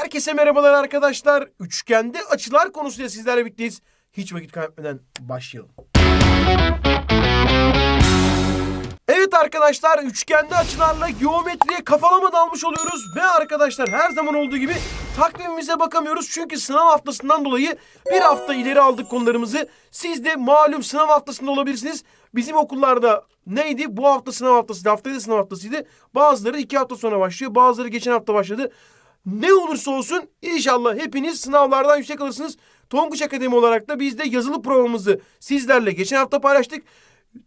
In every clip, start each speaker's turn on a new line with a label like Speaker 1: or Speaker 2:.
Speaker 1: Herkese merhabalar arkadaşlar. Üçgende açılar konusuyla sizlerle birlikteyiz. Hiç vakit kaybetmeden başlayalım. Evet arkadaşlar üçgende açılarla geometriye kafalama dalmış oluyoruz. Ve arkadaşlar her zaman olduğu gibi takvimimize bakamıyoruz. Çünkü sınav haftasından dolayı bir hafta ileri aldık konularımızı. Siz de malum sınav haftasında olabilirsiniz. Bizim okullarda neydi? Bu hafta sınav haftası, haftaydı sınav haftasıydı. Bazıları iki hafta sonra başlıyor. Bazıları geçen hafta başladı. Ne olursa olsun inşallah hepiniz sınavlardan yüksek alırsınız. Tonguç Akademi olarak da biz de yazılı programımızı sizlerle geçen hafta paylaştık.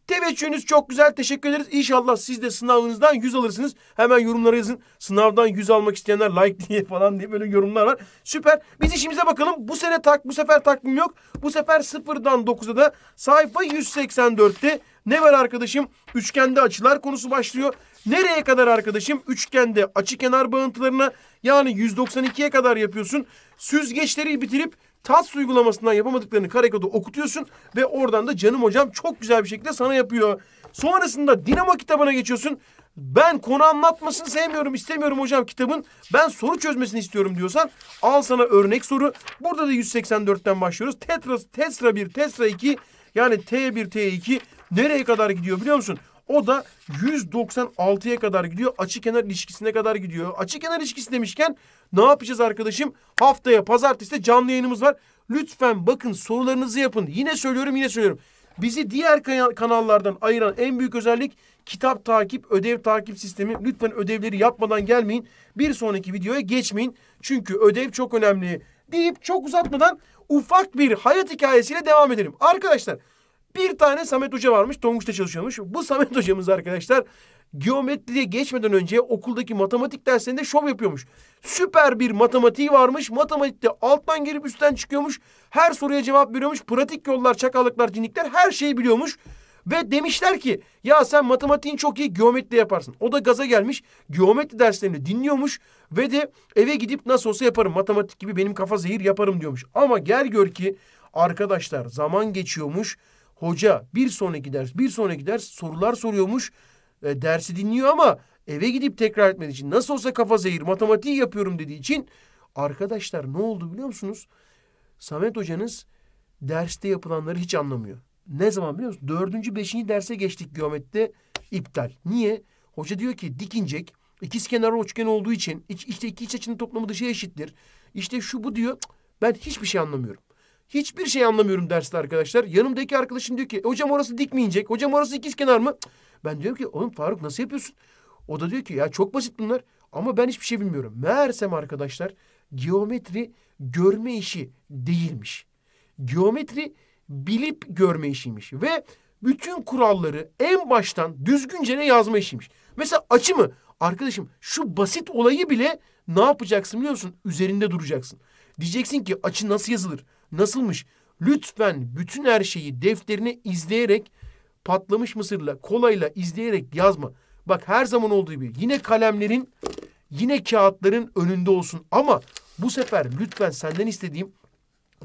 Speaker 1: Teveccühünüz çok güzel. Teşekkür ederiz. İnşallah siz de sınavınızdan 100 alırsınız. Hemen yorumlara yazın. Sınavdan 100 almak isteyenler like diye falan diye böyle yorumlar var. Süper. Biz işimize bakalım. Bu sene tak, bu sefer takvim yok. Bu sefer sıfırdan 9'a da sayfa 184'te ne var arkadaşım? Üçgende açılar konusu başlıyor. Nereye kadar arkadaşım? Üçgende açı kenar bağıntılarına yani 192'ye kadar yapıyorsun. Süzgeçleri bitirip TAS uygulamasından yapamadıklarını karekodu okutuyorsun ve oradan da canım hocam çok güzel bir şekilde sana yapıyor. Sonrasında dinamo kitabına geçiyorsun. Ben konu anlatmasını sevmiyorum, istemiyorum hocam kitabın. Ben soru çözmesini istiyorum diyorsan al sana örnek soru. Burada da 184'ten başlıyoruz. Tetra, Tesra 1, Tesra 2 yani T1, T2 nereye kadar gidiyor biliyor musun? O da 196'ya kadar gidiyor. Açı kenar ilişkisine kadar gidiyor. Açı kenar ilişkisi demişken ne yapacağız arkadaşım? Haftaya pazartesi canlı yayınımız var. Lütfen bakın sorularınızı yapın. Yine söylüyorum yine söylüyorum. Bizi diğer kanallardan ayıran en büyük özellik kitap takip, ödev takip sistemi. Lütfen ödevleri yapmadan gelmeyin. Bir sonraki videoya geçmeyin. Çünkü ödev çok önemli deyip çok uzatmadan ufak bir hayat hikayesiyle devam edelim. Arkadaşlar bir tane Samet Hoca varmış. Tonguç'ta çalışıyormuş. Bu Samet Hocamız arkadaşlar geometriye geçmeden önce okuldaki matematik derslerinde şov yapıyormuş. Süper bir matematiği varmış. Matematikte alttan girip üstten çıkıyormuş. Her soruya cevap veriyormuş. Pratik yollar, çakallıklar, cinikler her şeyi biliyormuş. Ve demişler ki ya sen matematiğin çok iyi geometri yaparsın. O da gaza gelmiş geometri derslerini dinliyormuş ve de eve gidip nasıl olsa yaparım matematik gibi benim kafa zehir yaparım diyormuş. Ama gel gör ki arkadaşlar zaman geçiyormuş hoca bir sonraki ders, bir sonraki ders sorular soruyormuş. E, dersi dinliyor ama eve gidip tekrar etmediği için nasıl olsa kafa zehir matematiği yapıyorum dediği için arkadaşlar ne oldu biliyor musunuz? Samet hocanız derste yapılanları hiç anlamıyor. Ne zaman biliyor musunuz? Dördüncü, beşinci derse geçtik geometride iptal. Niye? Hoca diyor ki dikinecek. İkiz kenarı üçgen olduğu için işte iki iç açının toplamı dışa eşittir. İşte şu bu diyor. Ben hiçbir şey anlamıyorum. Hiçbir şey anlamıyorum derste arkadaşlar. Yanımdaki arkadaşım diyor ki e, hocam orası dikmeyecek Hocam orası ikiz kenar mı? Ben diyorum ki oğlum Faruk nasıl yapıyorsun? O da diyor ki ya çok basit bunlar ama ben hiçbir şey bilmiyorum. Meğersem arkadaşlar geometri görme işi değilmiş. Geometri bilip görme işiymiş ve bütün kuralları en baştan düzgünce ne yazma işiymiş. Mesela açı mı? Arkadaşım şu basit olayı bile ne yapacaksın biliyorsun? Üzerinde duracaksın. Diyeceksin ki açı nasıl yazılır? Nasılmış? Lütfen bütün her şeyi defterine izleyerek patlamış mısırla, kolayla izleyerek yazma. Bak her zaman olduğu gibi yine kalemlerin, yine kağıtların önünde olsun. Ama bu sefer lütfen senden istediğim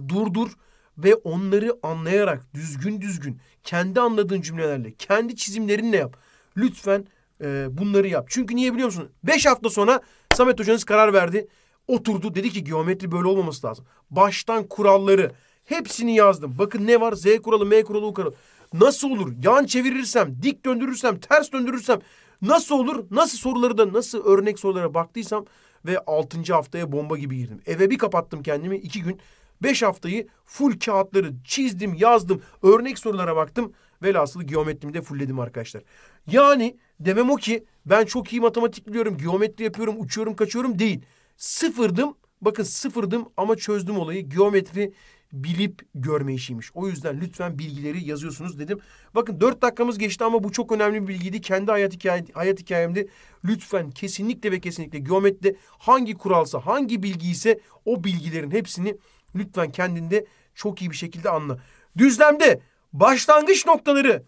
Speaker 1: durdur ve onları anlayarak düzgün düzgün kendi anladığın cümlelerle, kendi çizimlerinle yap. Lütfen e, bunları yap. Çünkü niye biliyor musun? Beş hafta sonra Samet hocanız karar verdi. Oturdu dedi ki geometri böyle olmaması lazım. Baştan kuralları hepsini yazdım. Bakın ne var? Z kuralı, M kuralı, U kuralı. Nasıl olur? Yan çevirirsem, dik döndürürsem, ters döndürürsem nasıl olur? Nasıl soruları da nasıl örnek sorulara baktıysam ve altıncı haftaya bomba gibi girdim. Eve bir kapattım kendimi iki gün. Beş haftayı full kağıtları çizdim, yazdım. Örnek sorulara baktım. Velhasıl geometrimi de fullledim arkadaşlar. Yani demem o ki ben çok iyi matematik biliyorum, geometri yapıyorum, uçuyorum, kaçıyorum değil. Sıfırdım. Bakın sıfırdım ama çözdüm olayı. Geometri bilip görme işiymiş. O yüzden lütfen bilgileri yazıyorsunuz dedim. Bakın dört dakikamız geçti ama bu çok önemli bir bilgiydi. Kendi hayat, hikaye, hayat hikayemde lütfen kesinlikle ve kesinlikle geometride hangi kuralsa, hangi bilgiyse o bilgilerin hepsini lütfen kendinde çok iyi bir şekilde anla. Düzlemde başlangıç noktaları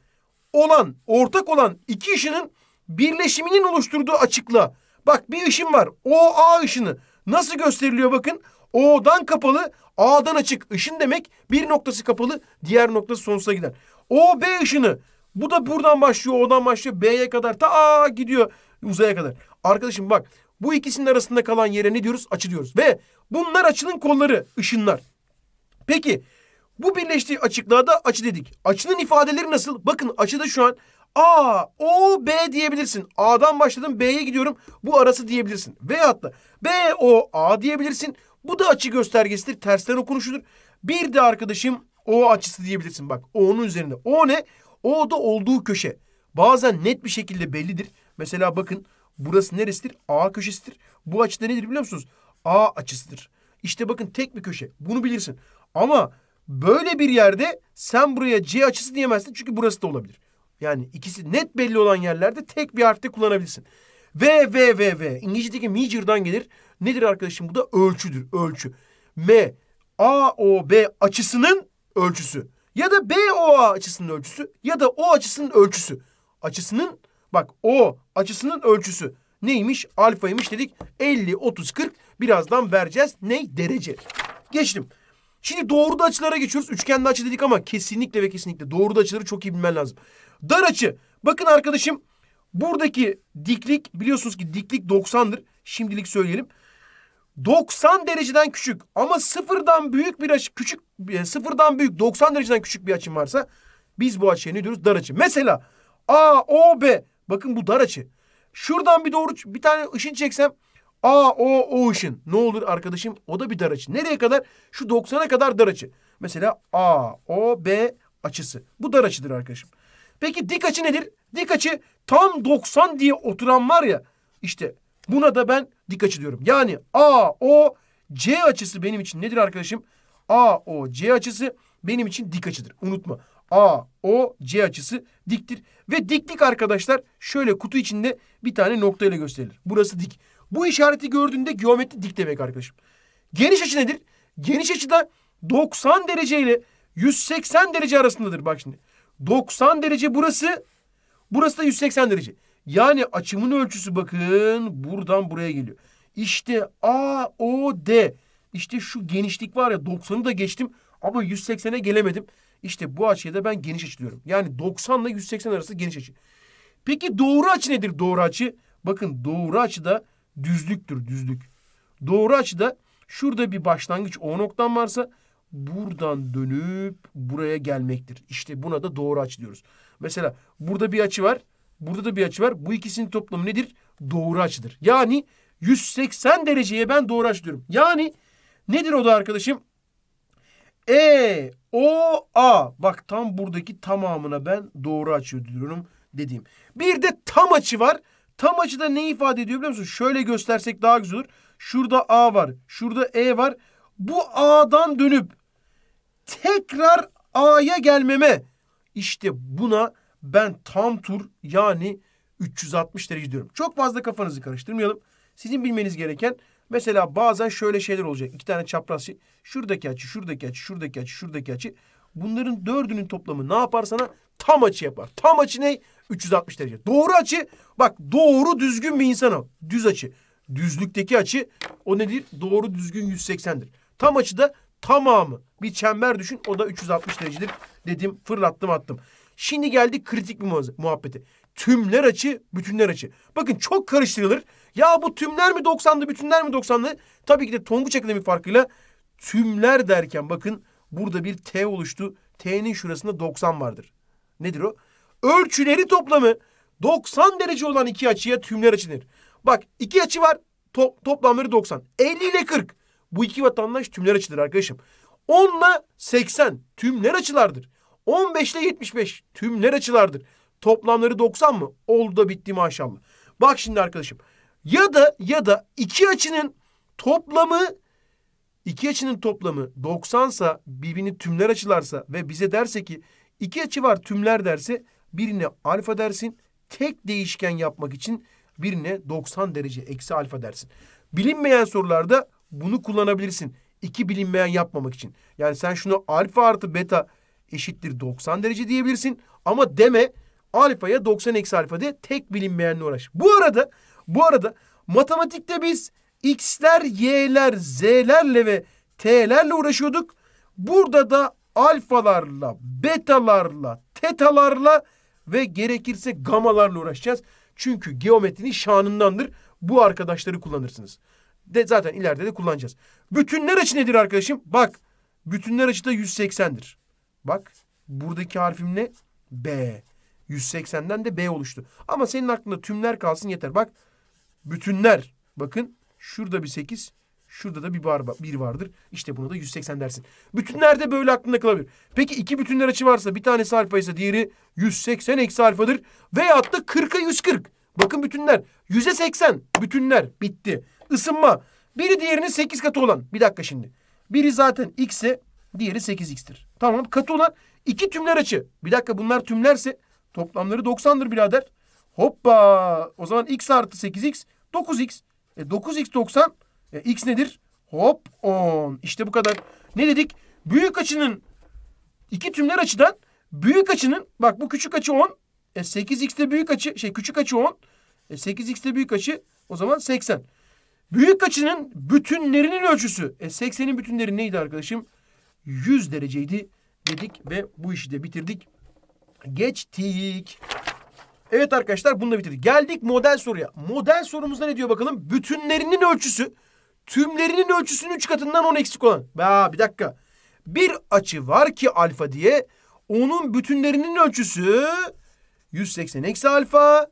Speaker 1: olan, ortak olan iki ışının birleşiminin oluşturduğu açıkla Bak bir ışın var. O A ışını. Nasıl gösteriliyor bakın? O'dan kapalı, A'dan açık. Işın demek bir noktası kapalı, diğer noktası sonsuza gider. O B ışını. Bu da buradan başlıyor, O'dan başlıyor. B'ye kadar ta A gidiyor uzaya kadar. Arkadaşım bak bu ikisinin arasında kalan yere ne diyoruz? Açı diyoruz. Ve bunlar açının kolları, ışınlar. Peki bu birleştiği açıklığa da açı dedik. Açının ifadeleri nasıl? Bakın açıda şu an A, O, B diyebilirsin. A'dan başladım B'ye gidiyorum. Bu arası diyebilirsin. Veyahut da B, O, A diyebilirsin. Bu da açı göstergesidir. Tersten okunuşudur. Bir de arkadaşım O açısı diyebilirsin. Bak O'nun üzerinde. O ne? O da olduğu köşe. Bazen net bir şekilde bellidir. Mesela bakın burası neresidir? A köşesidir. Bu açıda nedir biliyor musunuz? A açısıdır. İşte bakın tek bir köşe. Bunu bilirsin. Ama böyle bir yerde sen buraya C açısı diyemezsin. Çünkü burası da olabilir. Yani ikisi net belli olan yerlerde tek bir harfte kullanabilirsin. V, V, V, V. İngilizce'deki measure'dan gelir. Nedir arkadaşım bu da? Ölçüdür, ölçü. M, A, O, B açısının ölçüsü. Ya da B, O, A açısının ölçüsü. Ya da O açısının ölçüsü. Açısının, bak O açısının ölçüsü. Neymiş? Alfaymış dedik. 50, 30, 40. Birazdan vereceğiz. ne? Derece. Geçtim. Şimdi doğru da açılara geçiyoruz. Üçgende açı dedik ama kesinlikle ve kesinlikle doğru da açıları çok iyi bilmen lazım. Dar açı. Bakın arkadaşım buradaki diklik biliyorsunuz ki diklik 90'dır. Şimdilik söyleyelim. 90 dereceden küçük ama sıfırdan büyük bir açı küçük e, sıfırdan büyük 90 dereceden küçük bir açım varsa biz bu açıya ne diyoruz? Dar açı. Mesela AOB bakın bu dar açı. Şuradan bir doğru bir tane ışın çeksem A, O, O ışın. Ne olur arkadaşım? O da bir dar açı. Nereye kadar? Şu 90'a kadar dar açı. Mesela A, O, B açısı. Bu dar açıdır arkadaşım. Peki dik açı nedir? Dik açı tam 90 diye oturan var ya. işte buna da ben dik açı diyorum. Yani A, O, C açısı benim için nedir arkadaşım? A, O, C açısı benim için dik açıdır. Unutma. A, O, C açısı diktir. Ve diklik arkadaşlar şöyle kutu içinde bir tane noktayla gösterilir. Burası dik. Bu işareti gördüğünde geometri dik demek arkadaşım. Geniş açı nedir? Geniş açı da 90 derece ile 180 derece arasındadır. Bak şimdi. 90 derece burası. Burası da 180 derece. Yani açımın ölçüsü bakın buradan buraya geliyor. İşte AOD. İşte şu genişlik var ya 90'ı da geçtim ama 180'e gelemedim. İşte bu açıya da ben geniş açı diyorum. Yani 90 ile 180 arası geniş açı. Peki doğru açı nedir doğru açı? Bakın doğru açı da düzlüktür düzlük. Doğru açı da şurada bir başlangıç O noktam varsa buradan dönüp buraya gelmektir. İşte buna da doğru açı diyoruz. Mesela burada bir açı var. Burada da bir açı var. Bu ikisinin toplamı nedir? Doğru açıdır. Yani 180 dereceye ben doğru açı diyorum. Yani nedir o da arkadaşım? E, O, A. Bak tam buradaki tamamına ben doğru açı diyorum dediğim. Bir de tam açı var. Tam açıda ne ifade ediyor biliyor musun? Şöyle göstersek daha güzel olur. Şurada A var. Şurada E var. Bu A'dan dönüp tekrar A'ya gelmeme. İşte buna ben tam tur yani 360 derece diyorum. Çok fazla kafanızı karıştırmayalım. Sizin bilmeniz gereken mesela bazen şöyle şeyler olacak. İki tane çapraz şey. Şuradaki açı, şuradaki açı, şuradaki açı, şuradaki açı. Bunların dördünün toplamı ne yaparsana Tam açı yapar. Tam açı ne? 360 derece. Doğru açı bak doğru düzgün bir insana. Düz açı. Düzlükteki açı o nedir? Doğru düzgün 180'dir. Tam açıda tamamı bir çember düşün. O da 360 derecedir dedim fırlattım attım. Şimdi geldi kritik bir muhabbeti Tümler açı, bütünler açı. Bakın çok karıştırılır. Ya bu tümler mi 90'lı, bütünler mi 90'lı? Tabii ki de Tonguç Akademi farkıyla tümler derken bakın burada bir T oluştu. T'nin şurasında 90 vardır. Nedir o? Ölçüleri toplamı 90 derece olan iki açıya tümler açı denir. Bak iki açı var. To toplamları 90. 50 ile 40. Bu iki vatandaş tümler açıdır arkadaşım. 10 ile 80 tümler açılardır. 15 ile 75 tümler açılardır. Toplamları 90 mı? Oldu da bitti maşallah. Bak şimdi arkadaşım. Ya da ya da iki açının toplamı iki açının toplamı 90 sa birbirini tümler açılarsa ve bize derse ki iki açı var tümler derse birine alfa dersin. Tek değişken yapmak için birine 90 derece eksi alfa dersin. Bilinmeyen sorularda bunu kullanabilirsin. İki bilinmeyen yapmamak için. Yani sen şunu alfa artı beta eşittir 90 derece diyebilirsin. Ama deme alfaya 90 eksi alfa de tek bilinmeyenle uğraş. Bu arada bu arada matematikte biz x'ler, y'ler, z'lerle ve t'lerle uğraşıyorduk. Burada da alfalarla, betalarla, tetalarla ve gerekirse gamalarla uğraşacağız. Çünkü geometrinin şanındandır. Bu arkadaşları kullanırsınız de zaten ileride de kullanacağız. Bütünler açı nedir arkadaşım? Bak bütünler açı da 180'dir. Bak buradaki harfim ne? B. 180'den de B oluştu. Ama senin aklında tümler kalsın yeter. Bak bütünler. Bakın şurada bir 8, şurada da bir, bar, bir vardır. İşte buna da 180 dersin. Bütünler de böyle aklında kalabilir. Peki iki bütünler açı varsa bir tanesi alfa ise diğeri 180 eksi alfadır. Veyahut da 40'a 140. Bakın bütünler. 180 bütünler bitti ısınma. Biri diğerinin 8 katı olan. Bir dakika şimdi. Biri zaten x'e diğeri 8x'tir. Tamam katı olan iki tümler açı. Bir dakika bunlar tümlerse toplamları 90'dır birader. Hoppa o zaman x artı 8x 9x. E 9x 90 e, x nedir? Hop 10. İşte bu kadar. Ne dedik? Büyük açının iki tümler açıdan büyük açının bak bu küçük açı 10. E 8x'te büyük açı şey küçük açı 10. E 8x'te büyük açı o zaman 80. Büyük açının bütünlerinin ölçüsü. E 80'in bütünleri neydi arkadaşım? 100 dereceydi dedik ve bu işi de bitirdik. Geçtik. Evet arkadaşlar bunu da bitirdik. Geldik model soruya. Model sorumuzda ne diyor bakalım? Bütünlerinin ölçüsü tümlerinin ölçüsünün 3 katından 10 eksik olan. Aa, bir dakika. Bir açı var ki alfa diye onun bütünlerinin ölçüsü 180 eksi alfa.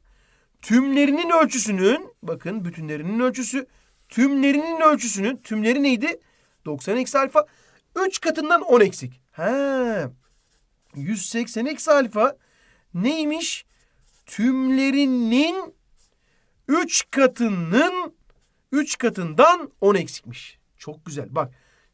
Speaker 1: Tümlerinin ölçüsünün bakın bütünlerinin ölçüsü Tümlerinin ölçüsünün tümleri neydi? 90 eksi alfa. 3 katından 10 eksik. He. 180 eksi alfa neymiş? Tümlerinin 3 katının 3 katından 10 eksikmiş. Çok güzel. Bak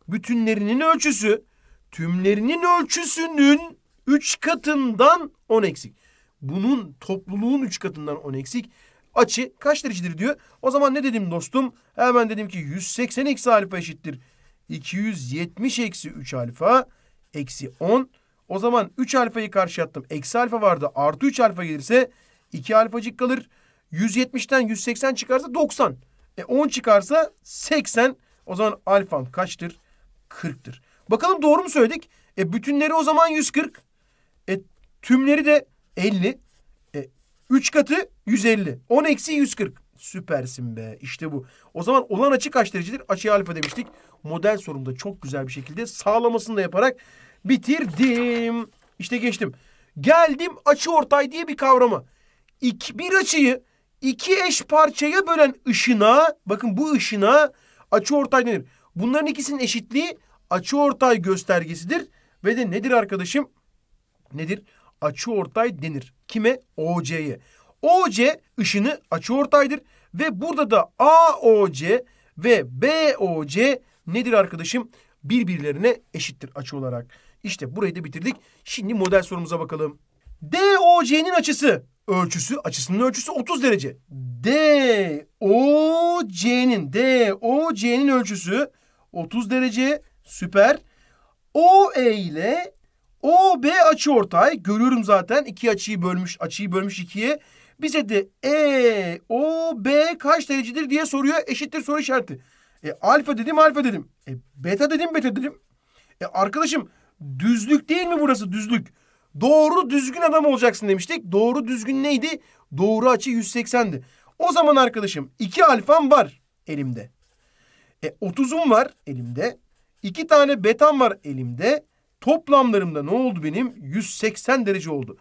Speaker 1: bütünlerinin ölçüsü tümlerinin ölçüsünün 3 katından 10 eksik. Bunun topluluğun 3 katından 10 eksik açı kaç derecedir diyor. O zaman ne dedim dostum? Hemen dedim ki 180 eksi alfa eşittir. 270 eksi 3 alfa eksi 10. O zaman 3 alfayı karşı attım. Eksi alfa vardı. Artı 3 alfa gelirse 2 alfacık kalır. 170'ten 180 çıkarsa 90. E 10 çıkarsa 80. O zaman alfam kaçtır? 40'tır. Bakalım doğru mu söyledik? E bütünleri o zaman 140. E tümleri de 50. 3 katı 150. 10 eksi 140. Süpersin be. İşte bu. O zaman olan açı kaç derecedir? Açı alfa demiştik. Model sorumda çok güzel bir şekilde sağlamasını da yaparak bitirdim. İşte geçtim. Geldim açı ortay diye bir kavrama. İki, bir açıyı iki eş parçaya bölen ışına, bakın bu ışına açı ortay denir. Bunların ikisinin eşitliği açı ortay göstergesidir. Ve de nedir arkadaşım? Nedir? Açı ortay denir. Kime? OC'ye. OC ışını açı ortaydır ve burada da AOC ve BOC nedir arkadaşım? Birbirlerine eşittir açı olarak. İşte burayı da bitirdik. Şimdi model sorumuza bakalım. DOC'nin açısı ölçüsü açısının ölçüsü 30 derece. DOC'nin DOC'nin ölçüsü 30 derece süper. OE ile OB açı ortay. Görüyorum zaten iki açıyı bölmüş. Açıyı bölmüş ikiye. Bize de E, O, B kaç derecedir diye soruyor. Eşittir soru işareti. E, alfa dedim alfa dedim. E, beta dedim beta dedim. E, arkadaşım düzlük değil mi burası düzlük? Doğru düzgün adam olacaksın demiştik. Doğru düzgün neydi? Doğru açı 180'di. O zaman arkadaşım iki alfam var elimde. E, 30'um var elimde. İki tane betam var elimde. Toplamlarımda ne oldu benim? 180 derece oldu.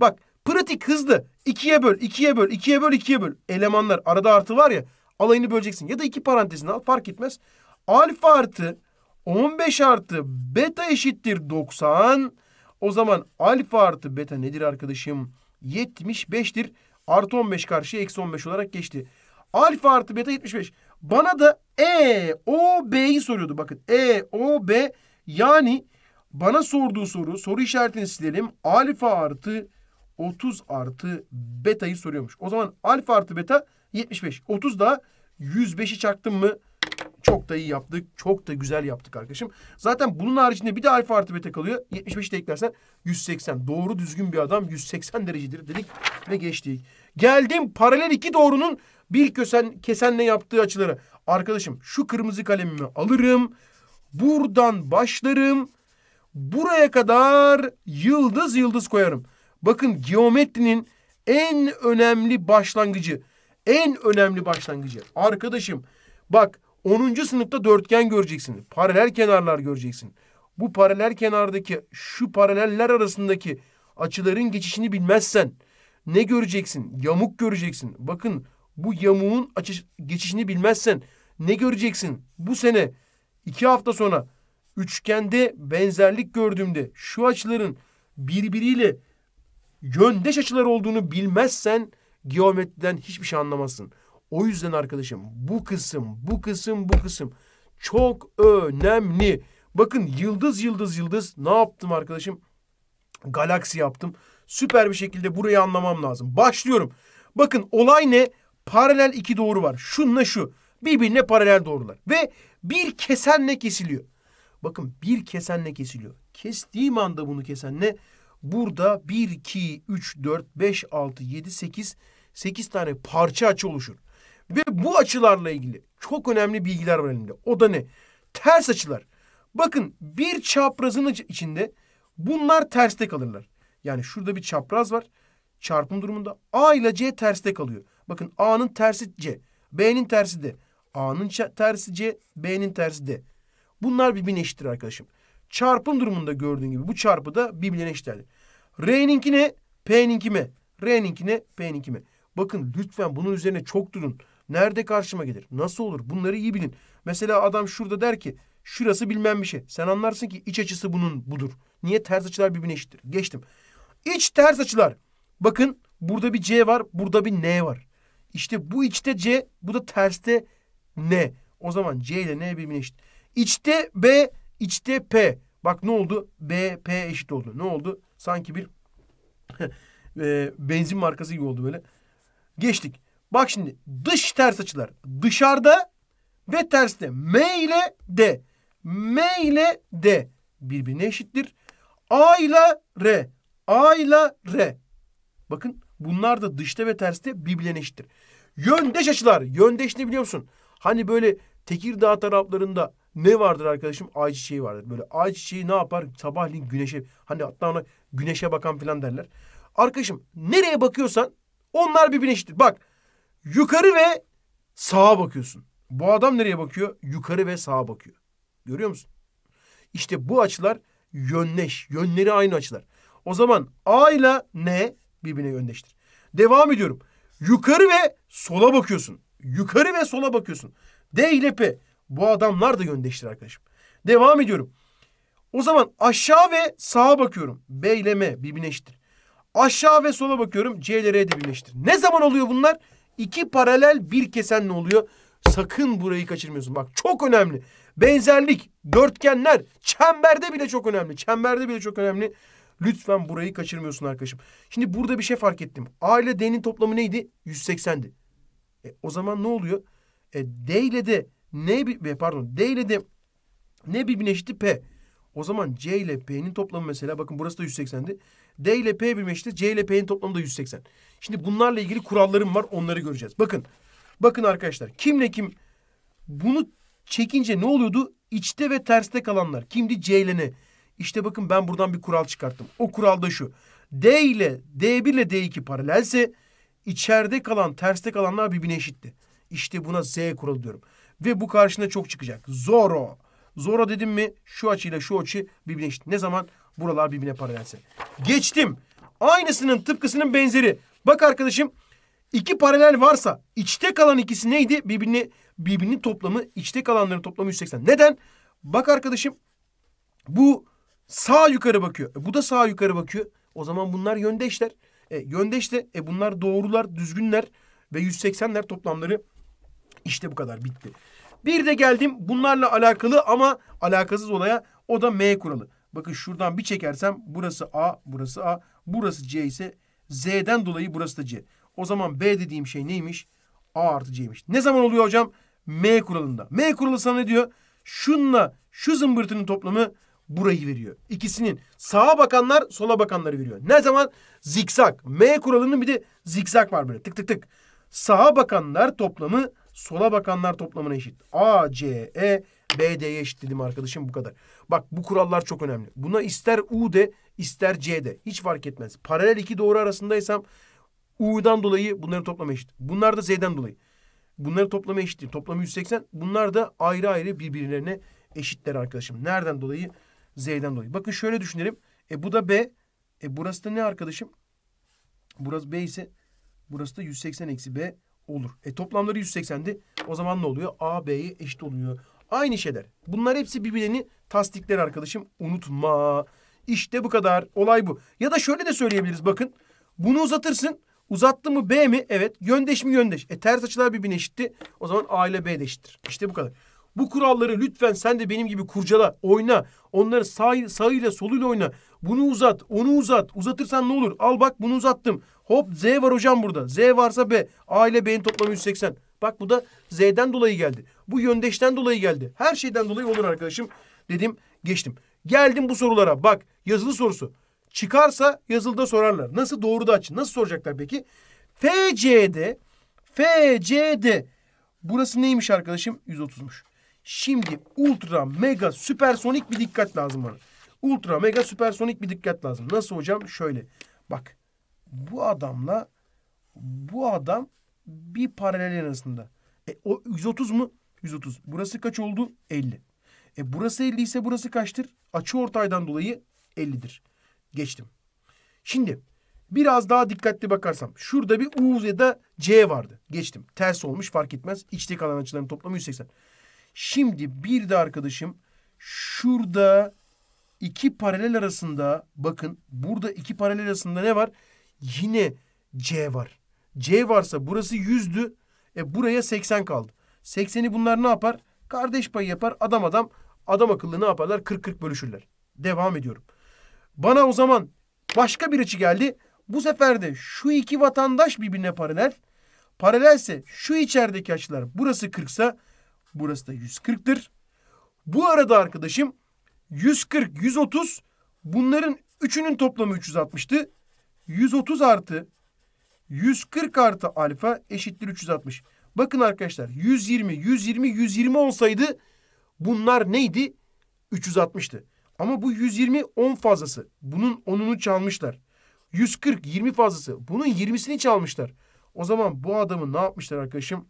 Speaker 1: Bak pratik hızlı. 2'ye böl, 2'ye böl, 2'ye böl, 2'ye böl. Elemanlar arada artı var ya alayını böleceksin. Ya da iki parantezini al fark etmez. Alfa artı 15 artı beta eşittir 90. O zaman alfa artı beta nedir arkadaşım? 75'tir. Artı 15 karşıya eksi 15 olarak geçti. Alfa artı beta 75. Bana da E, O, B'yi soruyordu. Bakın E, O, B yani bana sorduğu soru soru işaretini silelim. Alfa artı 30 artı beta'yı soruyormuş. O zaman alfa artı beta 75. 30 da 105'i çaktım mı çok da iyi yaptık. Çok da güzel yaptık arkadaşım. Zaten bunun haricinde bir de alfa artı beta kalıyor. 75'i de eklersen 180. Doğru düzgün bir adam 180 derecedir dedik ve geçtik. Geldim paralel iki doğrunun bir kösen, kesenle yaptığı açılara. Arkadaşım şu kırmızı kalemimi alırım. Buradan başlarım buraya kadar yıldız yıldız koyarım. Bakın geometrinin en önemli başlangıcı. En önemli başlangıcı. Arkadaşım bak 10. sınıfta dörtgen göreceksin. Paralel kenarlar göreceksin. Bu paralel kenardaki şu paraleller arasındaki açıların geçişini bilmezsen ne göreceksin? Yamuk göreceksin. Bakın bu yamuğun açış, geçişini bilmezsen ne göreceksin? Bu sene iki hafta sonra üçgende benzerlik gördüğümde şu açıların birbiriyle yöndeş açılar olduğunu bilmezsen geometriden hiçbir şey anlamazsın. O yüzden arkadaşım bu kısım, bu kısım, bu kısım çok önemli. Bakın yıldız yıldız yıldız ne yaptım arkadaşım? Galaksi yaptım. Süper bir şekilde burayı anlamam lazım. Başlıyorum. Bakın olay ne? Paralel iki doğru var. Şunla şu. Birbirine paralel doğrular. Ve bir kesenle kesiliyor. Bakın bir kesenle kesiliyor. Kestiğim anda bunu kesenle burada 1, 2, 3, 4, 5, 6, 7, 8, 8 tane parça açı oluşur. Ve bu açılarla ilgili çok önemli bilgiler var elimde. O da ne? Ters açılar. Bakın bir çaprazın içinde bunlar terste kalırlar. Yani şurada bir çapraz var. Çarpım durumunda A ile C terste kalıyor. Bakın A'nın tersi C. B'nin tersi D. A'nın tersi C, B'nin tersi D. Bunlar birbirine eşittir arkadaşım. Çarpım durumunda gördüğün gibi bu çarpı da birbirine eşitlerdi. R'ninki ne? P'ninki mi? R'ninki ne? P'ninki mi? Bakın lütfen bunun üzerine çok durun. Nerede karşıma gelir? Nasıl olur? Bunları iyi bilin. Mesela adam şurada der ki şurası bilmem bir şey. Sen anlarsın ki iç açısı bunun budur. Niye ters açılar birbirine eşittir? Geçtim. İç ters açılar. Bakın burada bir C var, burada bir N var. İşte bu içte C, bu da terste N. O zaman C ile N birbirine eşit. İçte B, içte P. Bak ne oldu? B, P eşit oldu. Ne oldu? Sanki bir e, benzin markası gibi oldu böyle. Geçtik. Bak şimdi dış ters açılar. Dışarıda ve terste. M ile D. M ile D birbirine eşittir. A ile R. A ile R. Bakın bunlar da dışta ve terste birbirine eşittir. Yöndeş açılar. Yöndeş ne biliyor musun? Hani böyle Tekirdağ taraflarında ne vardır arkadaşım? Ay çiçeği vardır. Böyle ay çiçeği ne yapar? Sabahleyin güneşe hani hatta ona güneşe bakan falan derler. Arkadaşım nereye bakıyorsan onlar birbirine eşittir. Bak yukarı ve sağa bakıyorsun. Bu adam nereye bakıyor? Yukarı ve sağa bakıyor. Görüyor musun? İşte bu açılar yönleş. Yönleri aynı açılar. O zaman A ile N birbirine yönleştir. Devam ediyorum. Yukarı ve sola bakıyorsun. Yukarı ve sola bakıyorsun. D ile P. Bu adamlar da yöndeştir arkadaşım. Devam ediyorum. O zaman aşağı ve sağa bakıyorum. B ile M birbirine Aşağı ve sola bakıyorum. C ile R de birbirine Ne zaman oluyor bunlar? İki paralel bir kesenle oluyor. Sakın burayı kaçırmıyorsun. Bak çok önemli. Benzerlik, dörtgenler, çemberde bile çok önemli. Çemberde bile çok önemli. Lütfen burayı kaçırmıyorsun arkadaşım. Şimdi burada bir şey fark ettim. A ile D'nin toplamı neydi? 180'di. E, o zaman ne oluyor? E, D ile de ne pardon D ile de ne birbirine eşit P. O zaman C ile P'nin toplamı mesela bakın burası da 180'di. D ile P birbirine eşit, C ile P'nin toplamı da 180. Şimdi bunlarla ilgili kurallarım var. Onları göreceğiz. Bakın. Bakın arkadaşlar. Kimle kim bunu çekince ne oluyordu? İçte ve terste kalanlar. Kimdi? C ile ne? İşte bakın ben buradan bir kural çıkarttım. O kural da şu. D ile D1 ile D2 paralelse içeride kalan terste kalanlar birbirine eşitti. İşte buna Z kuralı diyorum. Ve bu karşına çok çıkacak. Zoro. Zoro dedim mi şu açıyla şu açı birbirine eşit. Ne zaman? Buralar birbirine paralelse. Geçtim. Aynısının tıpkısının benzeri. Bak arkadaşım iki paralel varsa içte kalan ikisi neydi? Birbirini birbirinin toplamı içte kalanların toplamı 180. Neden? Bak arkadaşım bu sağ yukarı bakıyor. E, bu da sağ yukarı bakıyor. O zaman bunlar yöndeşler. E, yöndeş de e, bunlar doğrular, düzgünler ve 180'ler toplamları işte bu kadar bitti. Bir de geldim bunlarla alakalı ama alakasız olaya o da M kuralı. Bakın şuradan bir çekersem burası A, burası A, burası C ise Z'den dolayı burası da C. O zaman B dediğim şey neymiş? A artı C'ymiş. Ne zaman oluyor hocam? M kuralında. M kuralı sana ne diyor? Şunla şu zımbırtının toplamı burayı veriyor. İkisinin sağa bakanlar sola bakanları veriyor. Ne zaman? Zikzak. M kuralının bir de zikzak var böyle tık tık tık. Sağa bakanlar toplamı sola bakanlar toplamına eşit. A, C, E, B, D'ye eşit dedim arkadaşım bu kadar. Bak bu kurallar çok önemli. Buna ister U de ister C de. Hiç fark etmez. Paralel iki doğru arasındaysam U'dan dolayı bunların toplamı eşit. Bunlar da Z'den dolayı. Bunları toplama eşit. Toplamı 180. Bunlar da ayrı ayrı birbirlerine eşitler arkadaşım. Nereden dolayı? Z'den dolayı. Bakın şöyle düşünelim. E bu da B. E burası da ne arkadaşım? Burası B ise burası da 180 eksi B olur. E toplamları 180'di. O zaman ne oluyor? A, B'ye eşit oluyor. Aynı şeyler. Bunlar hepsi birbirini tasdikler arkadaşım. Unutma. İşte bu kadar. Olay bu. Ya da şöyle de söyleyebiliriz bakın. Bunu uzatırsın. Uzattı mı B mi? Evet. Yöndeş mi yöndeş? E ters açılar birbirine eşitti. O zaman A ile B de eşittir. İşte bu kadar. Bu kuralları lütfen sen de benim gibi kurcala, oyna. Onları sağ, sağıyla soluyla oyna. Bunu uzat, onu uzat. Uzatırsan ne olur? Al bak bunu uzattım. Hop Z var hocam burada. Z varsa B. A ile B'nin toplamı 180. Bak bu da Z'den dolayı geldi. Bu yöndeşten dolayı geldi. Her şeyden dolayı olur arkadaşım. Dedim geçtim. Geldim bu sorulara. Bak yazılı sorusu. Çıkarsa yazılıda sorarlar. Nasıl doğru da aç. Nasıl soracaklar peki? FCD FCD burası neymiş arkadaşım? 130'muş. Şimdi ultra mega süpersonik bir dikkat lazım bana. Ultra mega süpersonik bir dikkat lazım. Nasıl hocam? Şöyle. Bak bu adamla bu adam bir paralel arasında. E, o 130 mu? 130. Burası kaç oldu? 50. E, burası 50 ise burası kaçtır? Açı ortaydan dolayı 50'dir. Geçtim. Şimdi biraz daha dikkatli bakarsam şurada bir U ya da C vardı. Geçtim. Ters olmuş fark etmez. İçte kalan açıların toplamı 180. Şimdi bir de arkadaşım şurada iki paralel arasında bakın burada iki paralel arasında ne var? yine C var. C varsa burası 100'dü. E buraya 80 kaldı. 80'i bunlar ne yapar? Kardeş payı yapar. Adam adam adam akıllı ne yaparlar? 40-40 bölüşürler. Devam ediyorum. Bana o zaman başka bir açı geldi. Bu sefer de şu iki vatandaş birbirine paralel. Paralelse şu içerideki açılar burası 40 ise burası da 140'tır. Bu arada arkadaşım 140, 130 bunların üçünün toplamı 360'tı. 130 artı 140 artı alfa eşittir 360. Bakın arkadaşlar 120, 120, 120 olsaydı bunlar neydi? 360'tı. Ama bu 120 10 fazlası. Bunun 10'unu çalmışlar. 140 20 fazlası. Bunun 20'sini çalmışlar. O zaman bu adamı ne yapmışlar arkadaşım?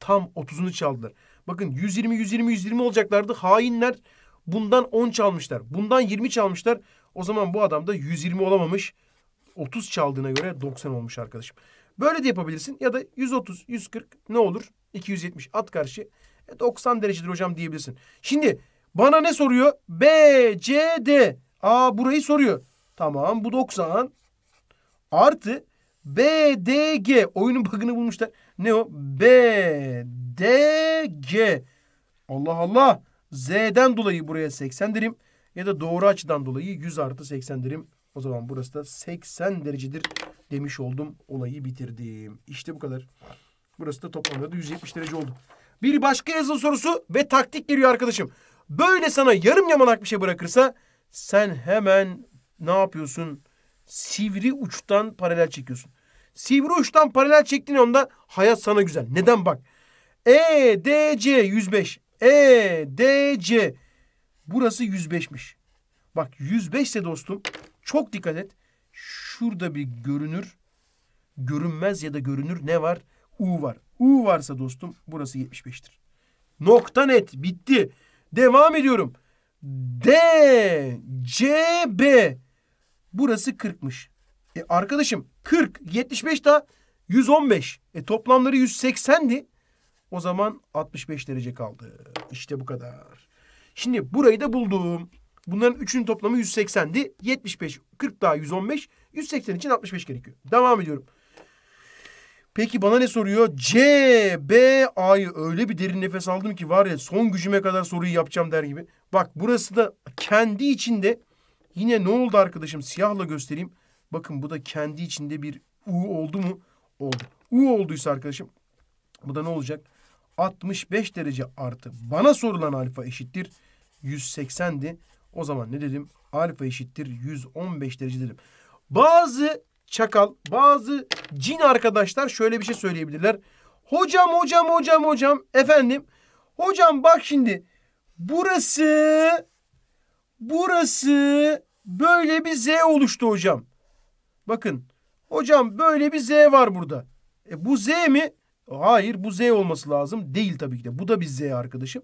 Speaker 1: Tam 30'unu çaldılar. Bakın 120 120 120 olacaklardı. Hainler bundan 10 çalmışlar. Bundan 20 çalmışlar. O zaman bu adam da 120 olamamış. 30 çaldığına göre 90 olmuş arkadaşım. Böyle de yapabilirsin ya da 130, 140 ne olur? 270 at karşı. 90 e, derecedir hocam diyebilirsin. Şimdi bana ne soruyor? B, C, D. Aa burayı soruyor. Tamam bu 90. Artı B, D, G. Oyunun bug'ını bulmuşlar. Ne o? B, D, G. Allah Allah. Z'den dolayı buraya 80 derim Ya da doğru açıdan dolayı 100 artı 80 derim. O zaman burası da 80 derecedir demiş oldum. Olayı bitirdim. İşte bu kadar. Burası da toplamda da 170 derece oldu. Bir başka yazılı sorusu ve taktik geliyor arkadaşım. Böyle sana yarım yamalak bir şey bırakırsa sen hemen ne yapıyorsun? Sivri uçtan paralel çekiyorsun. Sivri uçtan paralel çektiğin anda hayat sana güzel. Neden bak? E, D, C 105. E, D, C. Burası 105'miş. Bak 105 ise dostum çok dikkat et. Şurada bir görünür, görünmez ya da görünür ne var? U var. U varsa dostum burası 75'tir. Nokta net. Bitti. Devam ediyorum. D, C, B. Burası 40'mış. E arkadaşım 40, 75 daha 115. E toplamları 180'di. O zaman 65 derece kaldı. İşte bu kadar. Şimdi burayı da buldum. Bunların üçünün toplamı 180'di. 75, 40 daha 115. 180 için 65 gerekiyor. Devam ediyorum. Peki bana ne soruyor? C, B, A'yı öyle bir derin nefes aldım ki var ya son gücüme kadar soruyu yapacağım der gibi. Bak burası da kendi içinde yine ne oldu arkadaşım siyahla göstereyim. Bakın bu da kendi içinde bir U oldu mu? Oldu. U olduysa arkadaşım bu da ne olacak? 65 derece artı bana sorulan alfa eşittir. 180'di. O zaman ne dedim? Alfa eşittir 115 derece dedim. Bazı çakal, bazı cin arkadaşlar şöyle bir şey söyleyebilirler. Hocam, hocam, hocam, hocam. Efendim, hocam bak şimdi. Burası, burası böyle bir Z oluştu hocam. Bakın, hocam böyle bir Z var burada. E, bu Z mi? Hayır, bu Z olması lazım. Değil tabii ki de. Bu da bir Z arkadaşım.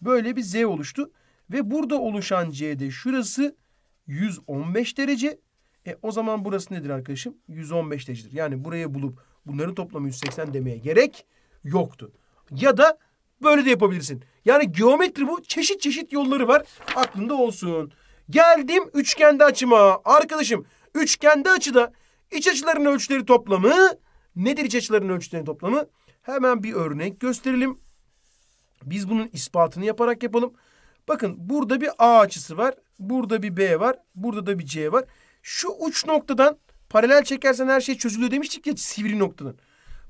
Speaker 1: Böyle bir Z oluştu. Ve burada oluşan CD şurası 115 derece. E, o zaman burası nedir arkadaşım? 115 derecedir. Yani buraya bulup bunların toplamı 180 demeye gerek yoktu. Ya da böyle de yapabilirsin. Yani geometri bu. Çeşit çeşit yolları var. Aklında olsun. Geldim üçgende açıma. Arkadaşım üçgende açıda iç açıların ölçüleri toplamı nedir iç açıların ölçüleri toplamı? Hemen bir örnek gösterelim. Biz bunun ispatını yaparak yapalım. Bakın burada bir A açısı var. Burada bir B var. Burada da bir C var. Şu uç noktadan paralel çekersen her şey çözülüyor demiştik ya sivri noktadan.